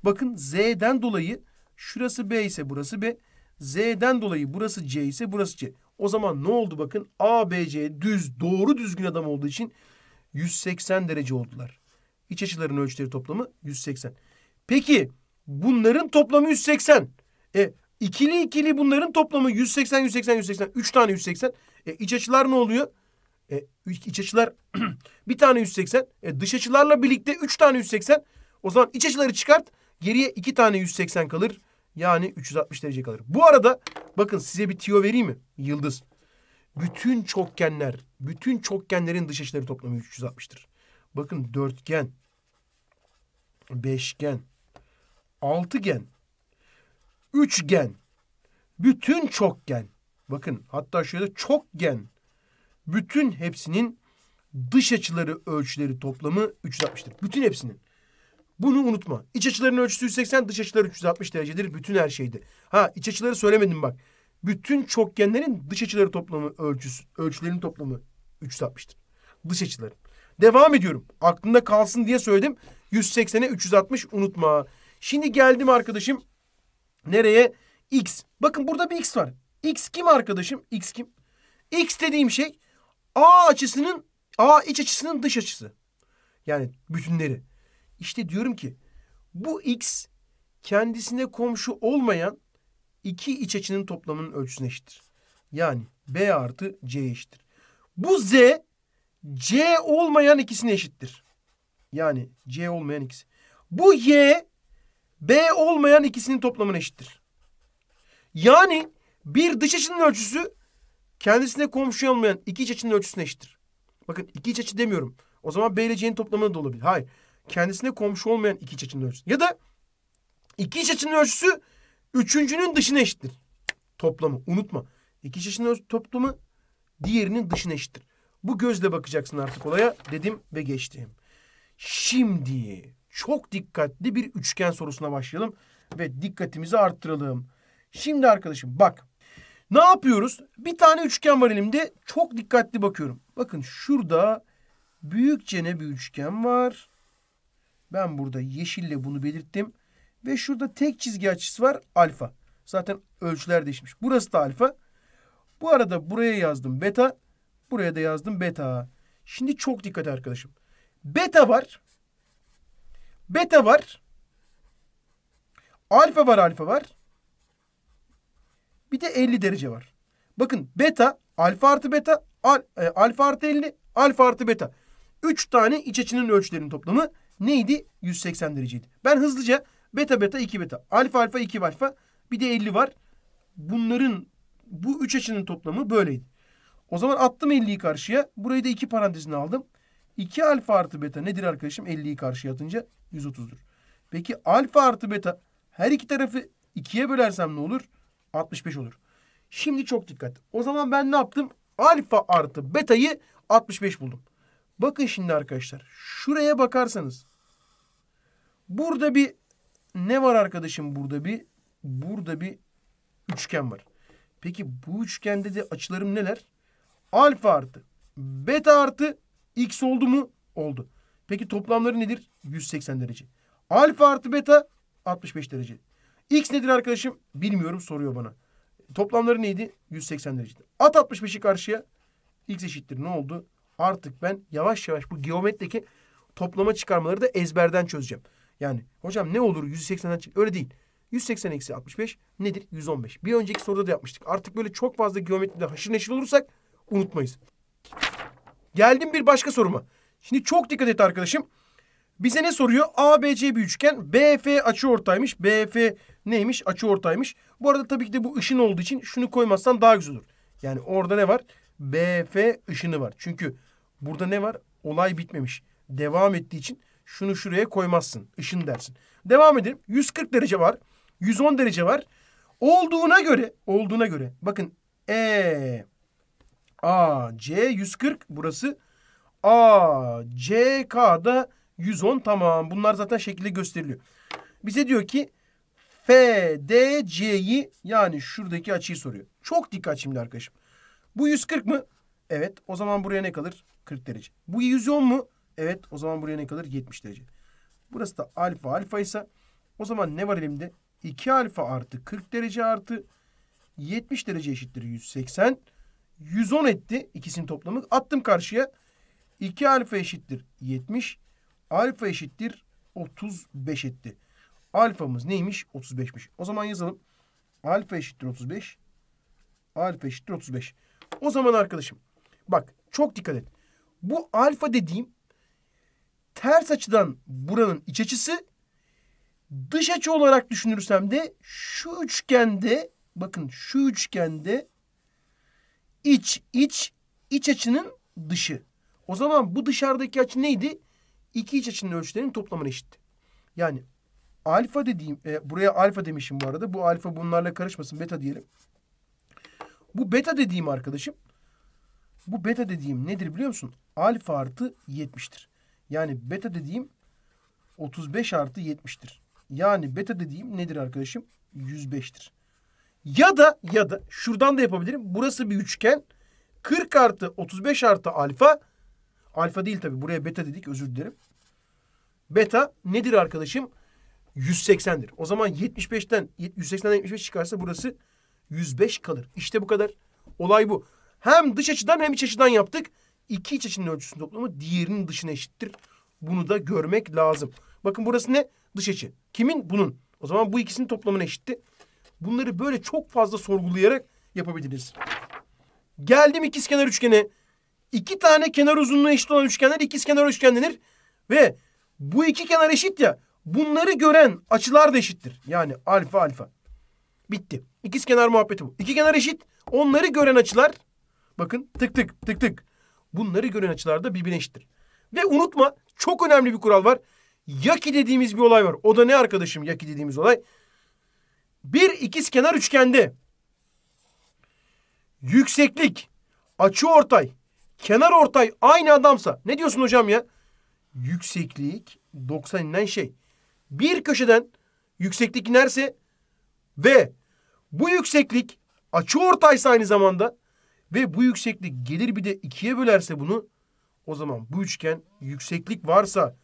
Speaker 1: Bakın Z'den dolayı şurası B ise burası B. Z'den dolayı burası C ise burası C. O zaman ne oldu bakın? A B C düz, doğru düzgün adam olduğu için 180 derece oldular. İç açıların ölçüleri toplamı 180. Peki bunların toplamı 180. E İkili ikili bunların toplamı 180, 180, 180. Üç tane 180. E, iç açılar ne oluyor? E, iç açılar bir tane 180. E, dış açılarla birlikte üç tane 180. O zaman iç açıları çıkart. Geriye iki tane 180 kalır. Yani 360 derece kalır. Bu arada bakın size bir tiyo vereyim mi? Yıldız. Bütün çokgenler, bütün çokgenlerin dış açıları toplamı 360'tır. Bakın dörtgen, beşgen, altıgen, üçgen, bütün çokgen, bakın hatta şöyle çokgen, bütün hepsinin dış açıları ölçüleri toplamı 360'tır. Bütün hepsinin. Bunu unutma. İç açıların ölçüsü 180, dış açıları 360 derecedir bütün her şeydi. Ha iç açıları söylemedim bak. Bütün çokgenlerin dış açıları toplamı ölçüsü, ölçülerin toplamı 360'tır. Dış açıları. Devam ediyorum. Aklında kalsın diye söyledim. 180'e 360 unutma. Şimdi geldim arkadaşım Nereye? X. Bakın burada bir X var. X kim arkadaşım? X kim? X dediğim şey A açısının A iç açısının dış açısı. Yani bütünleri. İşte diyorum ki bu X kendisine komşu olmayan iki iç açının toplamının ölçüsüne eşittir. Yani B artı C eşittir. Bu Z C olmayan ikisine eşittir. Yani C olmayan ikisi. Bu Y B olmayan ikisinin toplamına eşittir. Yani bir dış açının ölçüsü kendisine komşu olmayan iki iç açının ölçüsüne eşittir. Bakın iki iç açı demiyorum. O zaman B ile C'nin toplamına da olabilir. Hayır. Kendisine komşu olmayan iki iç açının ölçüsü. Ya da iki iç açının ölçüsü üçüncünün dışına eşittir. Toplamı. Unutma. İki iç açının toplamı diğerinin dışına eşittir. Bu gözle bakacaksın artık olaya dedim ve geçtim. Şimdi çok dikkatli bir üçgen sorusuna başlayalım ve dikkatimizi arttıralım. Şimdi arkadaşım bak ne yapıyoruz? Bir tane üçgen var elimde. Çok dikkatli bakıyorum. Bakın şurada büyükçe ne bir üçgen var. Ben burada yeşille bunu belirttim. Ve şurada tek çizgi açısı var alfa. Zaten ölçüler değişmiş. Burası da alfa. Bu arada buraya yazdım beta. Buraya da yazdım beta. Şimdi çok dikkat arkadaşım. Beta var. Beta var. Alfa var alfa var. Bir de 50 derece var. Bakın beta alfa artı beta al, e, alfa artı 50 alfa artı beta. 3 tane iç açının ölçülerinin toplamı neydi? 180 dereceydi. Ben hızlıca beta beta 2 beta alfa alfa 2 alfa bir de 50 var. Bunların bu üç açının toplamı böyleydi. O zaman attım 50'yi karşıya. Burayı da iki parantezine aldım. 2 alfa artı beta nedir arkadaşım? 50'yi karşıya atınca 130'dur. Peki alfa artı beta her iki tarafı 2'ye bölersem ne olur? 65 olur. Şimdi çok dikkat. O zaman ben ne yaptım? Alfa artı beta'yı 65 buldum. Bakın şimdi arkadaşlar. Şuraya bakarsanız. Burada bir ne var arkadaşım burada bir? Burada bir üçgen var. Peki bu üçgende de açılarım neler? Alfa artı beta artı X oldu mu? Oldu. Peki toplamları nedir? 180 derece. Alfa artı beta 65 derece. X nedir arkadaşım? Bilmiyorum soruyor bana. Toplamları neydi? 180 derecede. At 65'i karşıya. X eşittir. Ne oldu? Artık ben yavaş yavaş bu geometrideki toplama çıkarmaları da ezberden çözeceğim. Yani hocam ne olur 180'den çık. Öyle değil. 180 eksi 65 nedir? 115. Bir önceki soruda da yapmıştık. Artık böyle çok fazla geometride haşır neşir olursak unutmayız. Geldim bir başka soruma. Şimdi çok dikkat et arkadaşım. Bize ne soruyor? ABC bir üçgen. BF açıortaymış. BF neymiş? Açıortaymış. Bu arada tabii ki de bu ışın olduğu için şunu koymazsan daha güzel olur. Yani orada ne var? BF ışını var. Çünkü burada ne var? Olay bitmemiş. Devam ettiği için şunu şuraya koymazsın. Işın dersin. Devam edelim. 140 derece var. 110 derece var. Olduğuna göre, olduğuna göre. Bakın E A, C 140 burası. A, C, K'da 110 tamam. Bunlar zaten şekilde gösteriliyor. Bize diyor ki F, D, C'yi yani şuradaki açıyı soruyor. Çok dikkat şimdi arkadaşım. Bu 140 mı? Evet. O zaman buraya ne kalır? 40 derece. Bu 110 mu? Evet. O zaman buraya ne kalır? 70 derece. Burası da alfa alfa ise o zaman ne var elimde? 2 alfa artı 40 derece artı 70 derece eşittir 180. 110 etti ikisinin toplamı. Attım karşıya. 2 alfa eşittir 70. Alfa eşittir 35 etti. Alfamız neymiş? 35'miş. O zaman yazalım. Alfa eşittir 35. Alfa eşittir 35. O zaman arkadaşım bak çok dikkat et. Bu alfa dediğim ters açıdan buranın iç açısı dış açı olarak düşünürsem de şu üçgende bakın şu üçgende İç, iç, iç açının dışı. O zaman bu dışarıdaki açı neydi? İki iç açının ölçülerinin toplamına eşitti. Yani alfa dediğim, e, buraya alfa demişim bu arada. Bu alfa bunlarla karışmasın beta diyelim. Bu beta dediğim arkadaşım, bu beta dediğim nedir biliyor musun? Alfa artı 70'tir. Yani beta dediğim 35 artı 70'tir. Yani beta dediğim nedir arkadaşım? 105'tir. Ya da ya da şuradan da yapabilirim. Burası bir üçgen. 40 artı 35 artı alfa. Alfa değil tabii. Buraya beta dedik. Özür dilerim. Beta nedir arkadaşım? 180'dir. O zaman 75'ten 180'den 75 çıkarsa burası 105 kalır. İşte bu kadar. Olay bu. Hem dış açıdan hem iç açıdan yaptık. İki iç açının ölçüsünün toplamı diğerinin dışına eşittir. Bunu da görmek lazım. Bakın burası ne? Dış açı. Kimin? Bunun. O zaman bu ikisinin toplamına eşitti. Bunları böyle çok fazla sorgulayarak yapabiliriz. Geldim ikizkenar üçgene. İki tane kenar uzunluğu eşit olan üçgenler ikizkenar üçgen denir. Ve bu iki kenar eşit ya. Bunları gören açılar da eşittir. Yani alfa alfa. Bitti. İkizkenar muhabbeti bu. İki kenar eşit. Onları gören açılar bakın tık tık tık tık. Bunları gören açılar da birbirine eşittir. Ve unutma çok önemli bir kural var. Yaki dediğimiz bir olay var. O da ne arkadaşım yaki dediğimiz olay? bir ikiz kenar üçgende yükseklik, açı ortay, kenar ortay aynı adamsa ne diyorsun hocam ya? Yükseklik 90 inen şey. Bir köşeden yükseklik inerse ve bu yükseklik açı ortaysa aynı zamanda ve bu yükseklik gelir bir de ikiye bölerse bunu o zaman bu üçgen yükseklik varsa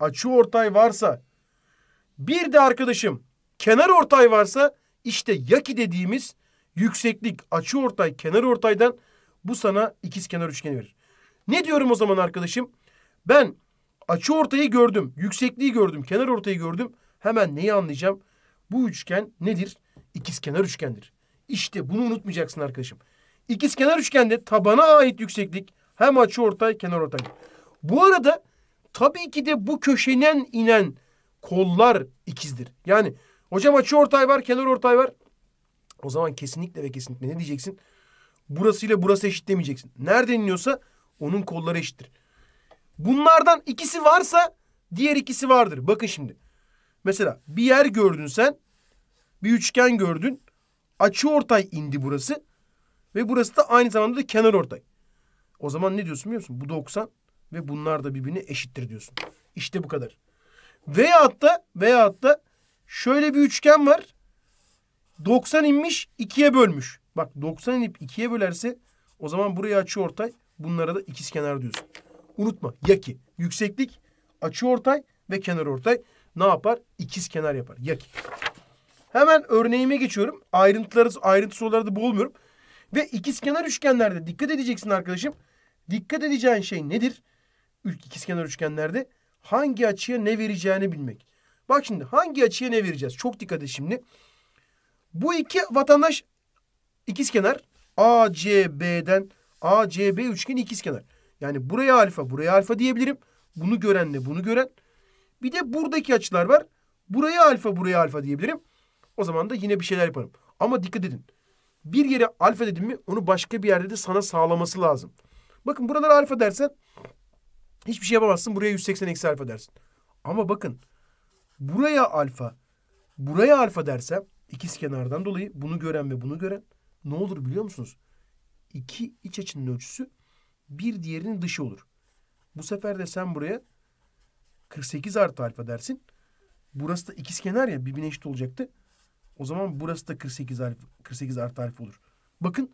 Speaker 1: açı ortay varsa bir de arkadaşım kenar ortay varsa işte yaki dediğimiz yükseklik açı ortay kenar ortaydan bu sana ikiz kenar üçgeni verir. Ne diyorum o zaman arkadaşım? Ben açı ortayı gördüm, yüksekliği gördüm, kenar ortayı gördüm. Hemen neyi anlayacağım? Bu üçgen nedir? İkiz kenar üçgendir. İşte bunu unutmayacaksın arkadaşım. İkiz kenar üçgende tabana ait yükseklik hem açı ortay kenar ortay. Bu arada tabii ki de bu köşenin inen kollar ikizdir. Yani Hocam açı ortay var, kenar ortay var. O zaman kesinlikle ve kesinlikle ne diyeceksin? Burası ile burası eşit demeyeceksin. Nerede iniyorsa onun kolları eşittir. Bunlardan ikisi varsa diğer ikisi vardır. Bakın şimdi. Mesela bir yer gördün sen. Bir üçgen gördün. Açı ortay indi burası. Ve burası da aynı zamanda da kenar ortay. O zaman ne diyorsun biliyor musun? Bu 90 ve bunlar da birbirine eşittir diyorsun. İşte bu kadar. Veyahut da veyahut da Şöyle bir üçgen var. 90 inmiş 2'ye bölmüş. Bak 90 inip 2'ye bölerse o zaman buraya açı ortay. Bunlara da ikiz kenar diyorsun. Unutma yaki. Yükseklik açı ortay ve kenar ortay ne yapar? İkiz kenar yapar. Yaki. Hemen örneğime geçiyorum. Ayrıntıları, ayrıntı soruları da bulmuyorum Ve ikiz kenar üçgenlerde dikkat edeceksin arkadaşım. Dikkat edeceğin şey nedir? İkiz kenar üçgenlerde hangi açıya ne vereceğini bilmek. Bak şimdi hangi açıya ne vereceğiz? Çok dikkat edin şimdi. Bu iki vatandaş ikizkenar ACB'den ACB üçgen ikizkenar. Yani buraya alfa, buraya alfa diyebilirim. Bunu görenle bunu gören. Bir de buradaki açılar var. Buraya alfa, buraya alfa diyebilirim. O zaman da yine bir şeyler yaparım. Ama dikkat edin. Bir yere alfa dedim mi onu başka bir yerde de sana sağlaması lazım. Bakın buralara alfa dersen hiçbir şey yapamazsın. Buraya 180 eksi alfa dersin. Ama bakın Buraya alfa, buraya alfa dersem ikiz kenardan dolayı bunu gören ve bunu gören ne olur biliyor musunuz? İki iç açının ölçüsü bir diğerinin dışı olur. Bu sefer de sen buraya 48 artı alfa dersin. Burası da ikiz kenar ya birbirine eşit olacaktı. O zaman burası da 48 alfa, 48 artı alfa olur. Bakın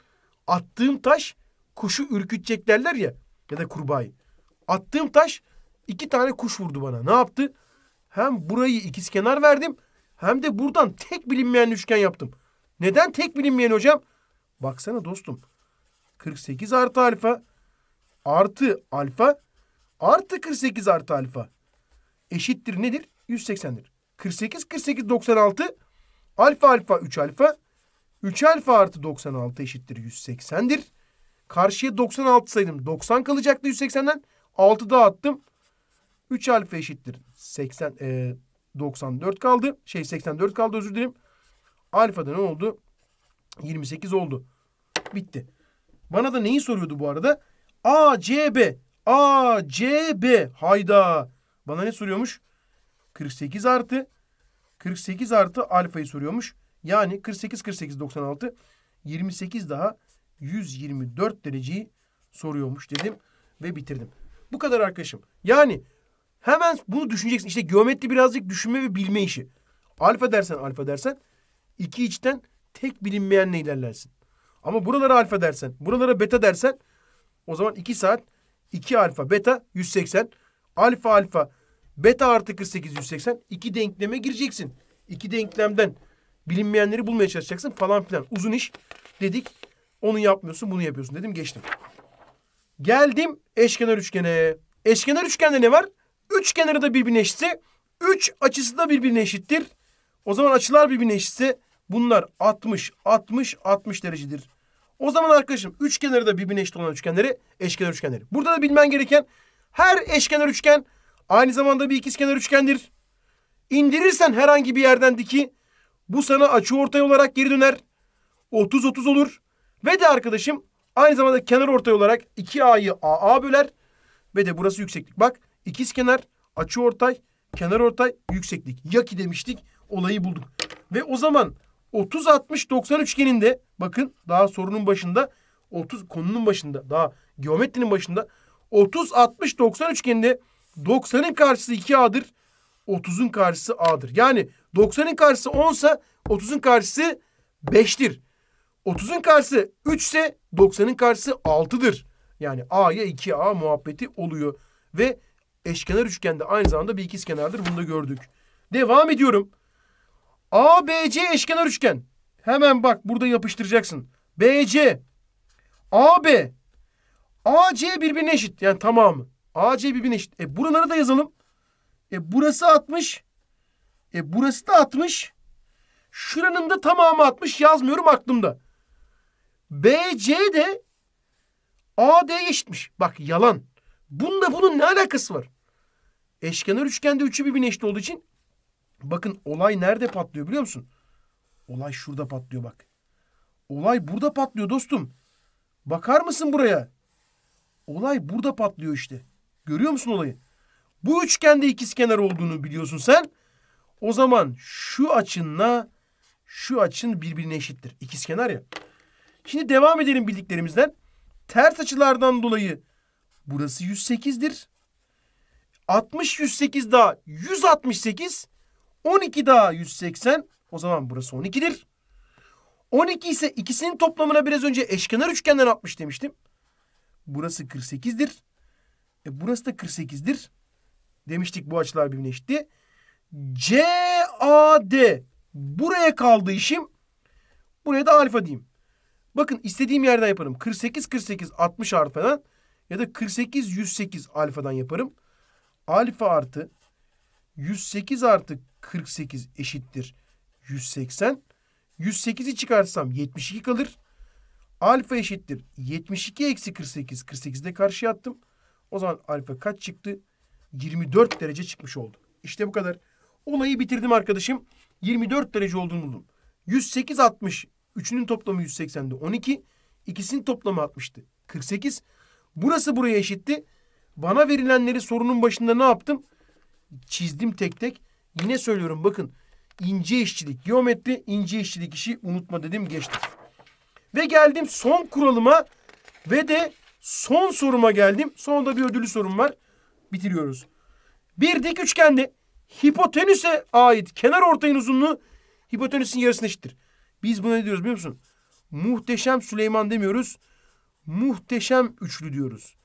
Speaker 1: attığım taş kuşu ürkütecek derler ya ya da kurbağayı. Attığım taş iki tane kuş vurdu bana. Ne yaptı? hem burayı ikizkenar verdim hem de buradan tek bilinmeyen üçgen yaptım. Neden tek bilinmeyen hocam? Baksana dostum. 48 artı alfa artı alfa artı 48 artı alfa eşittir nedir? 180'dir. 48 48 96 alfa alfa 3 alfa 3 alfa artı 96 eşittir 180'dir. Karşıya 96 saydım. 90 kalacaktı 180'den. 6 daha attım. 3 alfa eşittir 80, e, 94 kaldı. Şey 84 kaldı özür dilerim. Alfa'da ne oldu? 28 oldu. Bitti. Bana da neyi soruyordu bu arada? A, C, B. A, C, B. Hayda. Bana ne soruyormuş? 48 artı 48 artı alfayı soruyormuş. Yani 48, 48, 96. 28 daha 124 dereceyi soruyormuş dedim ve bitirdim. Bu kadar arkadaşım. Yani Hemen bunu düşüneceksin. İşte geometri birazcık düşünme ve bilme işi. Alfa dersen alfa dersen iki içten tek bilinmeyenle ilerlersin. Ama buralara alfa dersen, buralara beta dersen o zaman iki saat iki alfa beta 180 alfa alfa beta artı 48 180 iki denkleme gireceksin. İki denklemden bilinmeyenleri bulmaya çalışacaksın falan filan. Uzun iş dedik. Onu yapmıyorsun, bunu yapıyorsun dedim, geçtim. Geldim eşkenar üçgene. Eşkenar üçgende ne var? Üç kenarı da birbirine eşitse üç açısı da birbirine eşittir. O zaman açılar birbirine eşitse bunlar 60, 60, 60 derecedir. O zaman arkadaşım üç kenarı da birbirine eşit olan üçgenleri eşkenar üçgenleri. Burada da bilmen gereken her eşkenar üçgen aynı zamanda bir ikizkenar üçgendir. İndirirsen herhangi bir yerden diki bu sana açı ortay olarak geri döner. 30-30 olur. Ve de arkadaşım aynı zamanda kenar ortay olarak 2A'yı AA böler. Ve de burası yükseklik. Bak kenar, açı ortay, kenar ortay, yükseklik. Yaki demiştik. Olayı bulduk. Ve o zaman 30 60 90 üçgeninde bakın daha sorunun başında 30 konunun başında daha geometrinin başında 30 60 90 üçgeninde 90'ın karşısı 2A'dır. 30'un karşısı A'dır. Yani 90'ın karşısı 10 ise 30'un karşısı 5'tir. 30'un karşısı 3 ise 90'ın karşısı 6'dır. Yani A'ya 2A muhabbeti oluyor. Ve Eşkenar üçgende aynı zamanda bir ikizkenardır. Bunu da gördük. Devam ediyorum. ABC eşkenar üçgen. Hemen bak burada yapıştıracaksın. BC AB AC birbirine eşit. Yani tamamı. AC birbirine eşit. E buraları da yazalım. E burası 60. E burası da 60. Şuranın da tamamı 60 yazmıyorum aklımda. BC de AD'ye eşitmiş. Bak yalan. Bunda bunun ne alakası var? Eşkenar üçgende üçü birbirine eşit olduğu için bakın olay nerede patlıyor biliyor musun? Olay şurada patlıyor bak. Olay burada patlıyor dostum. Bakar mısın buraya? Olay burada patlıyor işte. Görüyor musun olayı? Bu üçgende ikizkenar olduğunu biliyorsun sen. O zaman şu açınla şu açın birbirine eşittir. İkizkenar ya. Şimdi devam edelim bildiklerimizden. Ters açılardan dolayı Burası 108'dir. 60 108 daha 168. 12 daha 180. O zaman burası 12'dir. 12 ise ikisinin toplamına biraz önce eşkenar üçgenden 60 demiştim. Burası 48'dir. E burası da 48'dir. Demiştik bu açılar birbirine eşitti. CAD buraya kaldı işim. Buraya da alfa diyeyim. Bakın istediğim yerden yaparım. 48 48 60 artı falan ya da 48 108 alfadan yaparım. Alfa artı 108 artı 48 eşittir 180. 108'i çıkartsam 72 kalır. Alfa eşittir 72 eksi 48. 48'i de karşıya attım. O zaman alfa kaç çıktı? 24 derece çıkmış oldu. İşte bu kadar. Olayı bitirdim arkadaşım. 24 derece olduğunu buldum. 108 60. Üçünün toplamı 180'di. 12. İkisinin toplamı 60'tı. 48. Burası buraya eşitti. Bana verilenleri sorunun başında ne yaptım? Çizdim tek tek. Yine söylüyorum bakın. ince işçilik geometri, ince işçilik işi unutma dedim geçti. Ve geldim son kuralıma ve de son soruma geldim. Sonunda bir ödülü sorum var. Bitiriyoruz. Bir dik üçgende hipotenüse ait kenar ortayın uzunluğu hipotenüsün yarısına eşittir. Biz buna ne diyoruz biliyor musun? Muhteşem Süleyman demiyoruz muhteşem üçlü diyoruz.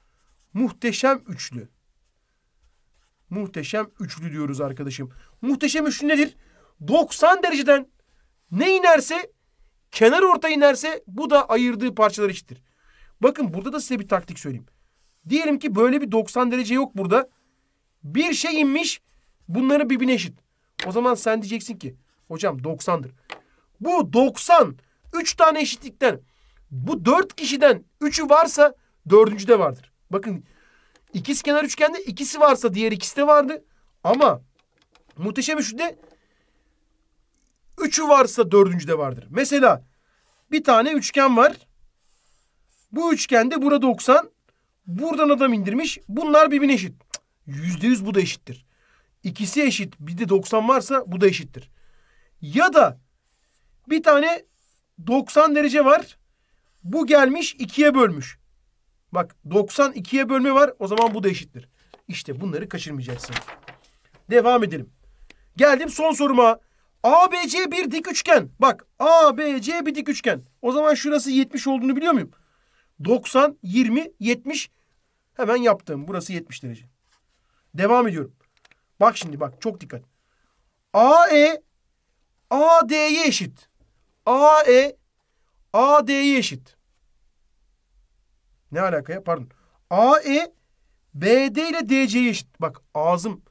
Speaker 1: Muhteşem üçlü. Muhteşem üçlü diyoruz arkadaşım. Muhteşem üçlü nedir? 90 dereceden ne inerse kenar orta inerse bu da ayırdığı parçalar içtir Bakın burada da size bir taktik söyleyeyim. Diyelim ki böyle bir 90 derece yok burada. Bir şey inmiş bunları birbirine eşit. O zaman sen diyeceksin ki hocam 90'dır. Bu 90 3 tane eşitlikten bu dört kişiden üçü varsa dördüncü de vardır. Bakın ikiz kenar üçgende ikisi varsa diğer ikisi de vardı. Ama muhteşem üçlüde üçü varsa dördüncü de vardır. Mesela bir tane üçgen var. Bu üçgende burada 90. Buradan adam indirmiş. Bunlar birbirine eşit. Yüzde yüz bu da eşittir. İkisi eşit. Bir de 90 varsa bu da eşittir. Ya da bir tane 90 derece var. Bu gelmiş ikiye bölmüş. Bak 90 ikiye bölme var. O zaman bu da eşittir. İşte bunları kaçırmayacaksın. Devam edelim. Geldim son soruma. ABC bir dik üçgen. Bak ABC bir dik üçgen. O zaman şurası 70 olduğunu biliyor muyum? 90, 20, 70. Hemen yaptım. Burası 70 derece. Devam ediyorum. Bak şimdi bak çok dikkat. AE AD'ye eşit. AE A D'ye eşit. Ne alaka ya? Pardon. A E B D ile D eşit. Bak ağzım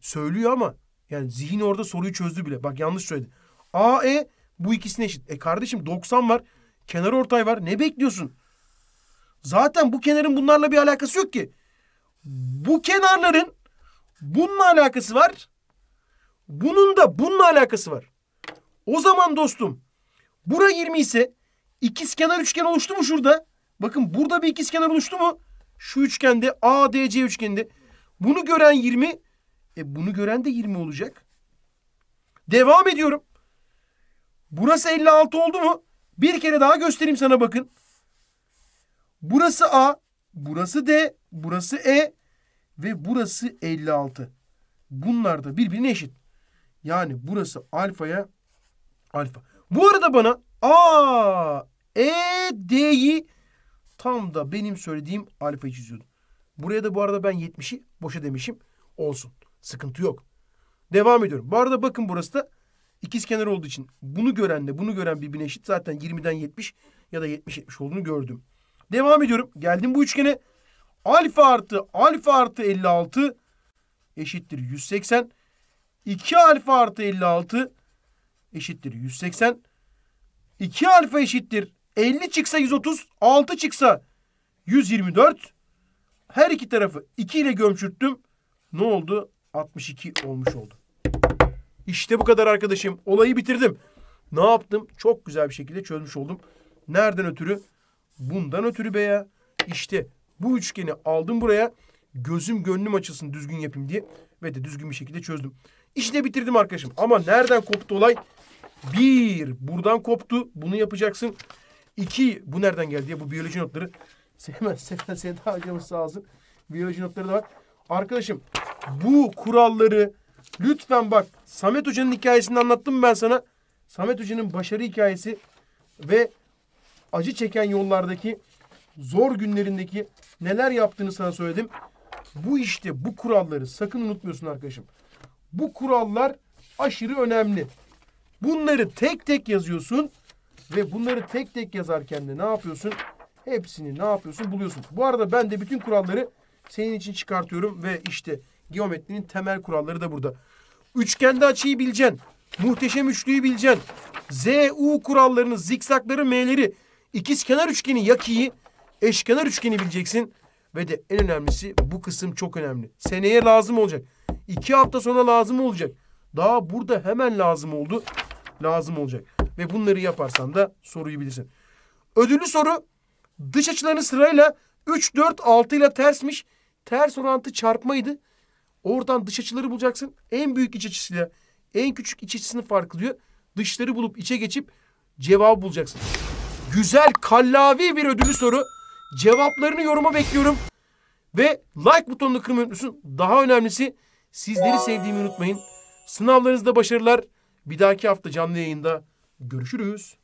Speaker 1: söylüyor ama yani zihin orada soruyu çözdü bile. Bak yanlış söyledi. A E bu ikisine eşit. E kardeşim 90 var. Kenar ortay var. Ne bekliyorsun? Zaten bu kenarın bunlarla bir alakası yok ki. Bu kenarların bununla alakası var. Bunun da bununla alakası var. O zaman dostum Bura 20 ise ikizkenar üçgen oluştu mu şurada? Bakın burada bir ikizkenar oluştu mu? Şu üçgende ADC üçgeninde. Bunu gören 20. E bunu gören de 20 olacak. Devam ediyorum. Burası 56 oldu mu? Bir kere daha göstereyim sana bakın. Burası A, burası D, burası E ve burası 56. Bunlar da birbirine eşit. Yani burası alfaya alfa. Bu arada bana A, E, D'yi tam da benim söylediğim alfa çiziyordu. Buraya da bu arada ben 70'i boşa demişim. Olsun. Sıkıntı yok. Devam ediyorum. Bu arada bakın burası da ikiz kenar olduğu için bunu görenle bunu gören birbirine eşit. Zaten 20'den 70 ya da 70-70 olduğunu gördüm. Devam ediyorum. Geldim bu üçgene. Alfa artı alfa artı 56 eşittir 180. 2 alfa artı 56 eşittir 180. 2 alfa eşittir 50 çıksa 130, 6 çıksa 124. Her iki tarafı 2 ile gömçürttüm. Ne oldu? 62 olmuş oldu. İşte bu kadar arkadaşım. Olayı bitirdim. Ne yaptım? Çok güzel bir şekilde çözmüş oldum. Nereden ötürü? Bundan ötürü be ya. İşte bu üçgeni aldım buraya. Gözüm gönlüm açılsın düzgün yapayım diye. Ve de düzgün bir şekilde çözdüm. İşte bitirdim arkadaşım. Ama nereden koptu olay? Bir, buradan koptu. Bunu yapacaksın. İki, bu nereden geldi ya? Bu biyoloji notları. Hemen Seda, Seda hocamız sağ olsun. Biyoloji notları da var. Arkadaşım bu kuralları lütfen bak. Samet Hoca'nın hikayesini anlattım ben sana. Samet Hoca'nın başarı hikayesi ve acı çeken yollardaki zor günlerindeki neler yaptığını sana söyledim. Bu işte bu kuralları sakın unutmuyorsun arkadaşım. Bu kurallar aşırı önemli. Bunları tek tek yazıyorsun ve bunları tek tek yazarken de ne yapıyorsun? Hepsini ne yapıyorsun? Buluyorsun. Bu arada ben de bütün kuralları senin için çıkartıyorum ve işte geometrinin temel kuralları da burada. Üçgende açıyı bileceksin. Muhteşem üçlüyü bileceksin. Z, U kurallarını, zikzakları, M'leri, ikizkenar üçgeni, yakiyi, eşkenar üçgeni bileceksin. Ve de en önemlisi bu kısım çok önemli. Seneye lazım olacak. İki hafta sonra lazım olacak. Daha burada hemen lazım oldu lazım olacak. Ve bunları yaparsan da soruyu bilirsin. Ödüllü soru dış açılarını sırayla 3, 4, 6 ile tersmiş. Ters orantı çarpmaydı. Oradan dış açıları bulacaksın. En büyük iç açısıyla en küçük iç açısını farklıyor. Dışları bulup içe geçip cevabı bulacaksın. Güzel, kallavi bir ödüllü soru. Cevaplarını yoruma bekliyorum. Ve like butonunu kırmayı unutmuşsun. Daha önemlisi sizleri sevdiğimi unutmayın. Sınavlarınızda başarılar. Bir dahaki hafta canlı yayında görüşürüz.